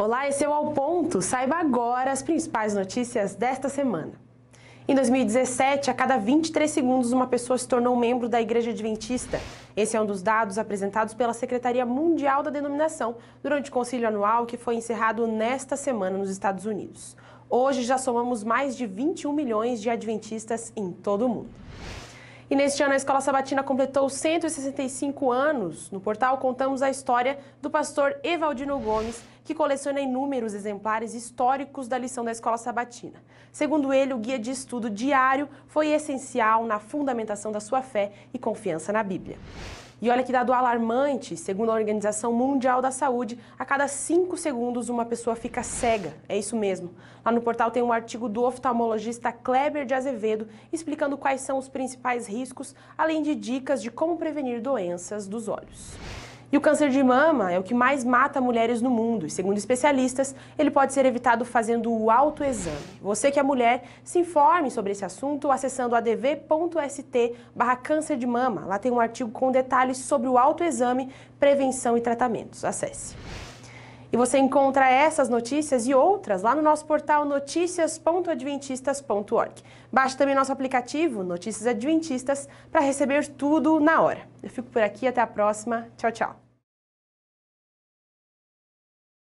Olá, esse é o Ao Ponto. Saiba agora as principais notícias desta semana. Em 2017, a cada 23 segundos, uma pessoa se tornou membro da Igreja Adventista. Esse é um dos dados apresentados pela Secretaria Mundial da Denominação durante o Conselho Anual que foi encerrado nesta semana nos Estados Unidos. Hoje já somamos mais de 21 milhões de adventistas em todo o mundo. E neste ano, a Escola Sabatina completou 165 anos. No portal, contamos a história do pastor Evaldino Gomes que coleciona inúmeros exemplares históricos da lição da escola sabatina. Segundo ele, o guia de estudo diário foi essencial na fundamentação da sua fé e confiança na Bíblia. E olha que dado alarmante, segundo a Organização Mundial da Saúde, a cada cinco segundos uma pessoa fica cega. É isso mesmo. Lá no portal tem um artigo do oftalmologista Kleber de Azevedo explicando quais são os principais riscos, além de dicas de como prevenir doenças dos olhos. E o câncer de mama é o que mais mata mulheres no mundo e, segundo especialistas, ele pode ser evitado fazendo o autoexame. Você que é mulher, se informe sobre esse assunto acessando adv.st barra câncer de mama. Lá tem um artigo com detalhes sobre o autoexame, prevenção e tratamentos. Acesse. E você encontra essas notícias e outras lá no nosso portal notícias.adventistas.org. Baixe também nosso aplicativo Notícias Adventistas para receber tudo na hora. Eu fico por aqui, até a próxima. Tchau, tchau.